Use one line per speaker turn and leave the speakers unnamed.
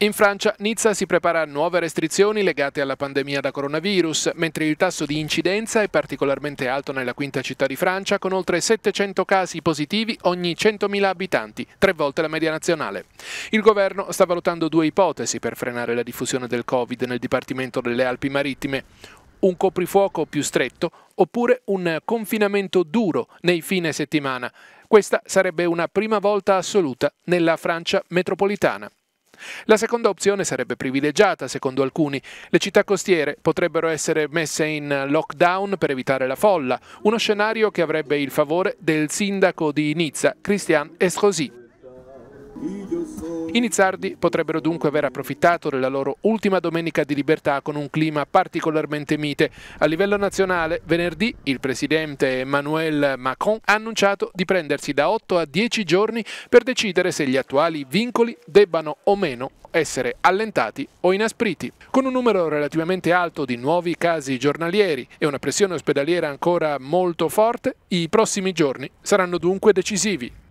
In Francia, Nizza si prepara a nuove restrizioni legate alla pandemia da coronavirus, mentre il tasso di incidenza è particolarmente alto nella quinta città di Francia, con oltre 700 casi positivi ogni 100.000 abitanti, tre volte la media nazionale. Il governo sta valutando due ipotesi per frenare la diffusione del Covid nel Dipartimento delle Alpi Marittime un coprifuoco più stretto oppure un confinamento duro nei fine settimana. Questa sarebbe una prima volta assoluta nella Francia metropolitana. La seconda opzione sarebbe privilegiata, secondo alcuni. Le città costiere potrebbero essere messe in lockdown per evitare la folla, uno scenario che avrebbe il favore del sindaco di Nizza, Christian Escosi. I nizzardi potrebbero dunque aver approfittato della loro ultima domenica di libertà con un clima particolarmente mite. A livello nazionale, venerdì il presidente Emmanuel Macron ha annunciato di prendersi da 8 a 10 giorni per decidere se gli attuali vincoli debbano o meno essere allentati o inaspriti. Con un numero relativamente alto di nuovi casi giornalieri e una pressione ospedaliera ancora molto forte, i prossimi giorni saranno dunque decisivi.